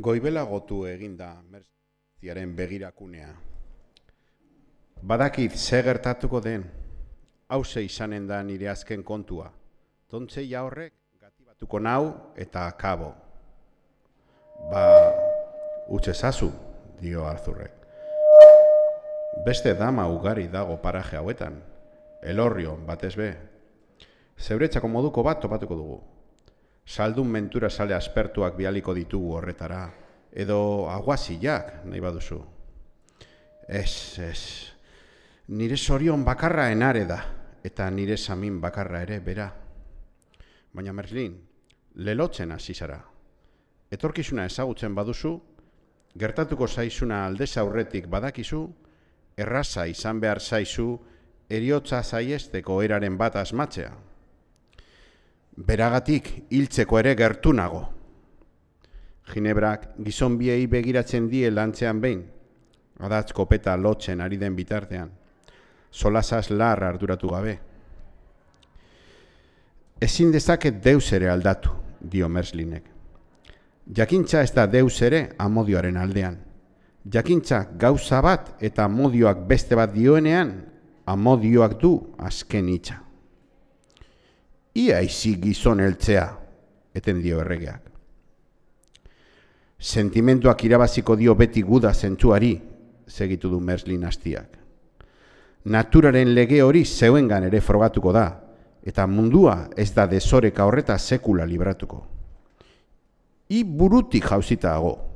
Goibela gotu eginda merkatuaren begirakunea. Badakit ze gertatuko den. hause izanen da nire azken kontua. Tontzei ja horrek batuko nau eta kabo. Ba, utxe zazu, dio Arzurrek. Beste dama ugari dago paraje hauetan. Elorrio, batez be. Zeuretzako moduko bat topatuko dugu saldun mentura sale aspertuak bialiko ditugu horretara, edo aguazilak nahi baduzu. Ez, ez, nire sorion bakarra enare da, eta nire samin bakarra ere bera. Baina Merlin, lelotzen hasi zara. Etorkizuna ezagutzen baduzu, gertatuko zaizuna alde aurretik badakizu, erraza izan behar zaizu, eriotza zaiesteko eraren bat asmatzea beragatik hiltzeko ere gertu nago. Ginebrak gizon biei begiratzen die lantzean behin, adatz kopeta lotzen ari den bitartean, solazaz lar arduratu gabe. Ezin dezaket deus ere aldatu, dio Merslinek. Jakintza ez da deus ere amodioaren aldean. Jakintza gauza bat eta amodioak beste bat dioenean, amodioak du azken itxan iaizi gizon heltzea, eten dio erregeak. Sentimentuak irabaziko dio beti guda zentuari, segitu du Merslin astiak. Naturaren lege hori zeuengan ere frogatuko da, eta mundua ez da desoreka horreta sekula libratuko. I burutik jauzita hago.